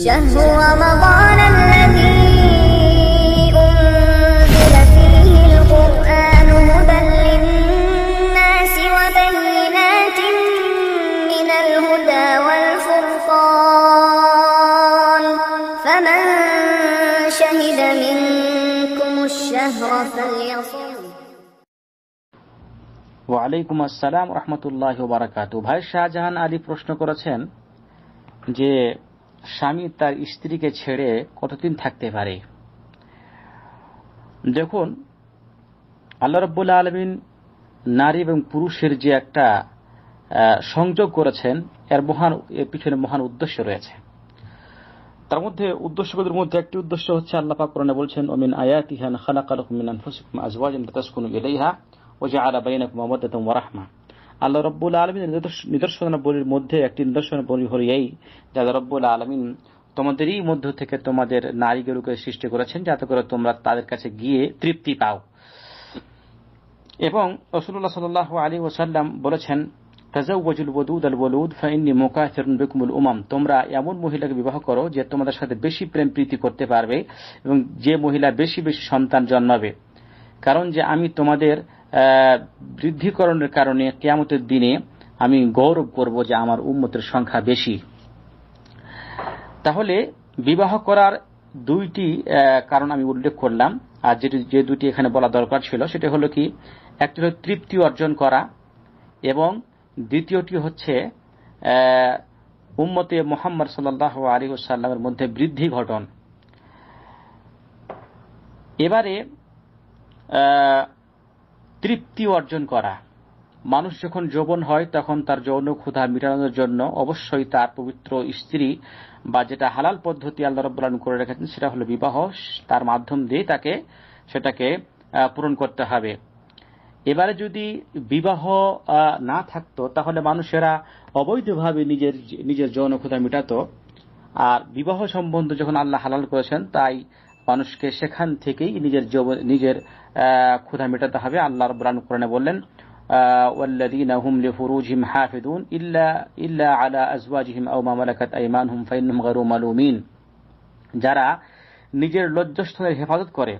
ওয়ালাইকুম আসসালাম রহমতুল্লাহ বারাকাত ভাই শাহজাহান আলী প্রশ্ন করেছেন যে স্বামী তার স্ত্রীকে ছেড়ে কতদিন থাকতে পারে দেখুন আল্লাহ রব্বুল্লা আলমিন নারী এবং পুরুষের যে একটা সংযোগ করেছেন এর মহান এর পিছনে মহান উদ্দেশ্য রয়েছে তার মধ্যে উদ্দেশ্যগুলোর মধ্যে একটি উদ্দেশ্য হচ্ছে আল্লাহ কোরআনে বলছেন ওমিন আয়াতিহান খালাকালাকুম মিন আনফুসিকুম আজওয়াজান তাসকুনু ইলাইহা ওয়া জাআলা বাইনাকুম মাওয়াদাতান ওয়া রাহমাহ আল্লাহ রব্বুল আলমীর নিদর্শনাবলীর মধ্যে একটি নিদর্শনাবলী হল এই যে আল্লাহ রব্বুল আলমিন তোমাদেরই মধ্য থেকে তোমাদের নারী গরুকে সৃষ্টি করেছেন যাতে করে তোমরা তাদের কাছে গিয়ে তৃপ্তি পাও এবং রসুল্লাহ সাল আলী ওসাল্লাম বলেছেন তোমরা এমন মহিলাকে বিবাহ করো যে তোমাদের সাথে বেশি প্রেম প্রীতি করতে পারবে এবং যে মহিলা বেশি বেশি সন্তান জন্মাবে কারণ যে আমি তোমাদের বৃদ্ধিকরণের কারণে কেয়ামতের দিনে আমি গৌরব করব যে আমার উন্মতের সংখ্যা বেশি তাহলে বিবাহ করার দুইটি কারণ আমি উল্লেখ করলাম আর যেটি যে দুটি এখানে বলা দরকার ছিল সেটা হলো কি একটি হলো তৃপ্তি অর্জন করা এবং দ্বিতীয়টি হচ্ছে উম্মতে মোহাম্মদ সাল্লাহ আলী সাল্লামের মধ্যে বৃদ্ধি ঘটন এবারে তৃপ্তি অর্জন করা মানুষ যখন যৌবন হয় তখন তার যৌন ক্ষুধা মিটানোর জন্য অবশ্যই তার পবিত্র স্ত্রী বা যেটা হালাল পদ্ধতি আল্লাহ রব্বুল্লাহ করে রেখেছেন সেটা হলো বিবাহ তার মাধ্যম দিয়ে তাকে সেটাকে পূরণ করতে হবে এবারে যদি বিবাহ না থাকতো তাহলে মানুষেরা অবৈধভাবে নিজের নিজের যৌন ক্ষুধা মেটাতো আর বিবাহ সম্বন্ধে যখন আল্লাহ হালাল করেছেন তাই মানুষকে সেখান থেকেই নিজের নিজের ক্ষুধা মেটাতে হবে আল্লাহ রব্রান কোরআনে বললেন والذين هم لفروجهم حافظون إلا, إلا على أزواجهم أو ما ملكت أيمانهم فإنهم غير ملومين যারা নিজের লজ্জাস্থানের হেফাজত করে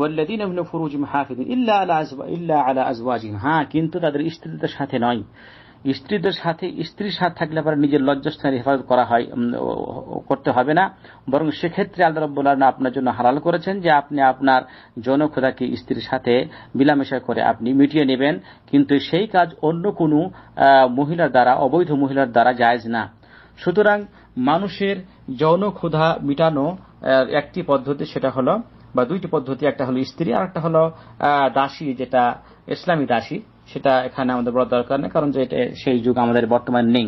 والذين هم لفروجهم حافظون إلا على, إلا على أزواجهم হ্যাঁ কিন্তু তাদের স্ত্রীদের সাথে নয় স্ত্রীদের সাথে স্ত্রীর সাথে থাকলে পরে নিজের লজ্জাস্থানের হেফাজত করা হয় করতে হবে না বরং সেক্ষেত্রে আল্লাহ রব্বুল আলম আপনার জন্য হালাল করেছেন যে আপনি আপনার জনখোদাকে স্ত্রীর সাথে মিলামেশা করে আপনি মিটিয়ে নেবেন কিন্তু সেই কাজ অন্য কোনো মহিলার দ্বারা অবৈধ মহিলার দ্বারা জায়জ না সুতরাং মানুষের যৌন ক্ষুধা মিটানো একটি পদ্ধতি সেটা হলো বা দুইটি পদ্ধতি একটা হলো স্ত্রী আর একটা হল দাসী যেটা ইসলামী দাসী সেটা এখানে আমাদের বলা দরকার নেই কারণ যে এটা সেই যুগ আমাদের বর্তমান নেই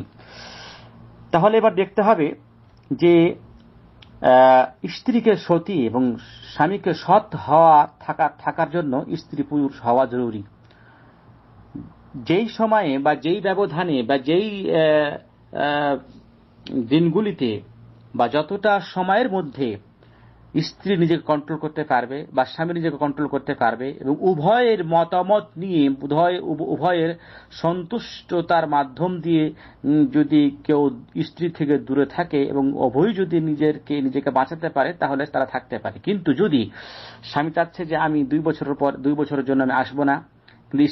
তাহলে এবার দেখতে হবে যে স্ত্রীকে সতী এবং স্বামীকে সৎ হওয়া থাকা থাকার জন্য স্ত্রী পুরুষ হওয়া জরুরি যেই সময়ে বা যেই ব্যবধানে বা যেই দিনগুলিতে বা যতটা সময়ের মধ্যে স্ত্রী নিজেকে কন্ট্রোল করতে পারবে বা স্বামী নিজেকে কন্ট্রোল করতে পারবে এবং উভয়ের মতামত নিয়ে উভয় উভয়ের সন্তুষ্টতার মাধ্যম দিয়ে যদি কেউ স্ত্রী থেকে দূরে থাকে এবং অভয় যদি নিজেকে নিজেকে বাঁচাতে পারে তাহলে তারা থাকতে পারে কিন্তু যদি স্বামী চাচ্ছে যে আমি দুই বছরের পর দুই বছরের জন্য আমি আসবো না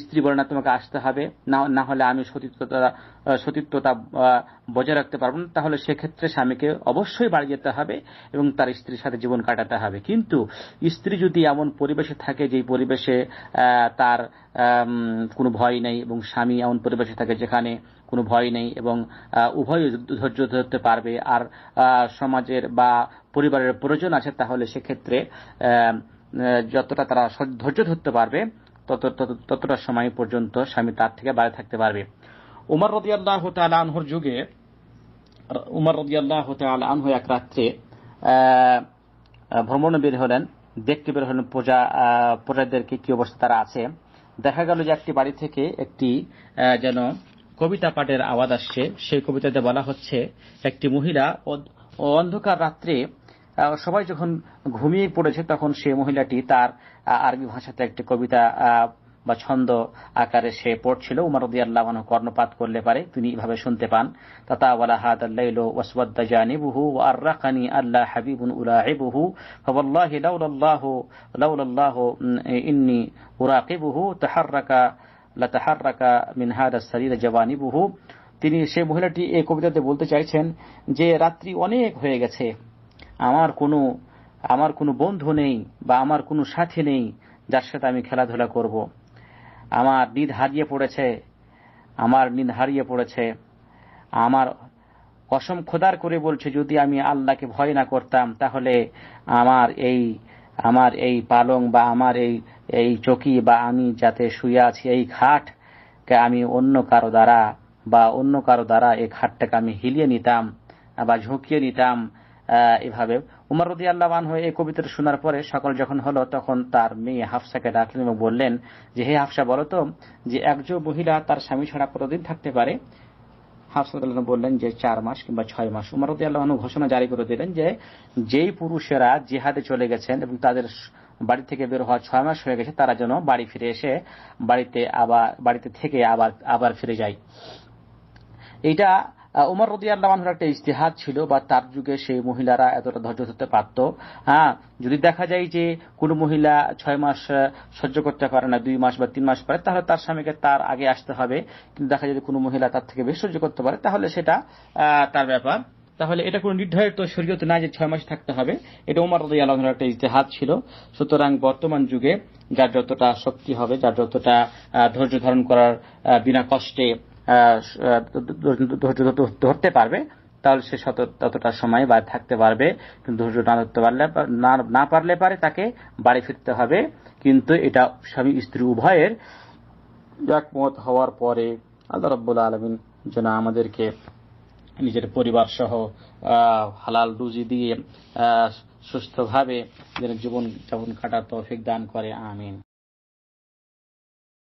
স্ত্রী বলে না তোমাকে আসতে হবে না হলে আমি সতীর্থতা সতীর্থতা বজায় রাখতে পারবো না তাহলে সেক্ষেত্রে স্বামীকে অবশ্যই বাড়ি যেতে হবে এবং তার স্ত্রীর সাথে জীবন কাটাতে হবে কিন্তু স্ত্রী যদি এমন পরিবেশে থাকে যে পরিবেশে তার কোনো ভয় নেই এবং স্বামী এমন পরিবেশে থাকে যেখানে কোনো ভয় নেই এবং উভয় ধৈর্য ধরতে পারবে আর সমাজের বা পরিবারের প্রয়োজন আছে তাহলে সেক্ষেত্রে যতটা তারা ধৈর্য ধরতে পারবে ততটা সময় পর্যন্ত স্বামী তার থেকে বাইরে থাকতে পারবে উমর রদিয়াল্লাহ তাল আনহর যুগে উমর রদিয়াল্লাহ তাল আনহ এক রাত্রে ভ্রমণে বের হলেন দেখতে বের হলেন প্রজা প্রজাদেরকে কি অবস্থা তারা আছে দেখা গেল যে একটি বাড়ি থেকে একটি যেন কবিতা পাঠের আওয়াজ আসছে সেই কবিতাতে বলা হচ্ছে একটি মহিলা অন্ধকার রাত্রে সবাই যখন ঘুমিয়ে পড়েছে তখন সে মহিলাটি তার আরবি ভাষাতে একটি কবিতা বা ছন্দ আকারে সে পড়ছিল উমার উদ্দি আল্লাহ মানু কর্ণপাত করলে পারে তিনি এভাবে শুনতে পান তাতা ওয়ালা হাদ আল্লাইলো ওয়াসওয়াদ্দা জানিবুহু ওয়া আররাকানি আল্লাহ হাবিবুন উলাহিবুহু ফাওয়াল্লাহি লাউলাল্লাহু লাউলাল্লাহু ইন্নি উরাকিবুহু তাহাররাকা লাতাহাররাকা মিন হাদা সারির জাবানিবুহু তিনি সে মহিলাটি এই কবিতাতে বলতে চাইছেন যে রাত্রি অনেক হয়ে গেছে আমার কোনো আমার কোনো বন্ধু নেই বা আমার কোনো সাথী নেই যার সাথে আমি খেলাধুলা করব। আমার নিদ হারিয়ে পড়েছে আমার নিদ হারিয়ে পড়েছে আমার কসম খোদার করে বলছে যদি আমি আল্লাহকে ভয় না করতাম তাহলে আমার এই আমার এই পালং বা আমার এই এই চকি বা আমি যাতে শুয়ে আছি এই খাট আমি অন্য কারো দ্বারা বা অন্য কারো দ্বারা এই খাটটাকে আমি হিলিয়ে নিতাম বা ঝুঁকিয়ে নিতাম এভাবে উমর রদি আল্লাহান হয়ে এই কবিতাটা শোনার পরে সকল যখন হলো তখন তার মেয়ে হাফসাকে ডাকলেন এবং বললেন যে হে হাফসা বলো তো যে একজন মহিলা তার স্বামী ছাড়া কতদিন থাকতে পারে হাফসাদ বললেন যে চার মাস কিংবা ছয় মাস উমর রদি আল্লাহানু ঘোষণা জারি করে দিলেন যে যেই পুরুষেরা জিহাদে চলে গেছেন এবং তাদের বাড়ি থেকে বের হওয়া ছয় মাস হয়ে গেছে তারা যেন বাড়ি ফিরে এসে বাড়িতে আবার বাড়িতে থেকে আবার আবার ফিরে যায় এটা উমর রদি আল্লাহর একটা ইস্তেহাদ ছিল বা তার যুগে সেই মহিলারা এতটা ধৈর্য ধরতে পারত হ্যাঁ যদি দেখা যায় যে কোনো মহিলা ছয় মাস সহ্য করতে পারে না দুই মাস বা তিন মাস পারে তাহলে তার স্বামীকে তার আগে আসতে হবে কিন্তু দেখা যায় কোনো মহিলা তার থেকে বেশি সহ্য করতে পারে তাহলে সেটা তার ব্যাপার তাহলে এটা কোনো নির্ধারিত শরীয়তে না যে ছয় মাস থাকতে হবে এটা উমার রদি আলমের একটা ইতিহাস ছিল সুতরাং বর্তমান যুগে যার যতটা শক্তি হবে যার যতটা ধৈর্য ধারণ করার বিনা কষ্টে ধরতে পারবে তাহলে সে ততটা সময় বাড়ি থাকতে পারবে কিন্তু ধৈর্য না ধরতে পারলে না পারলে পারে তাকে বাড়ি ফিরতে হবে কিন্তু এটা স্বামী স্ত্রী উভয়ের একমত হওয়ার পরে আল্লাহ রব্বুল্লা আলমিন যেন আমাদেরকে নিজের পরিবার সহ হালাল রুজি দিয়ে সুস্থভাবে যেন জীবন যাপন কাটার তৌফিক দান করে আমিন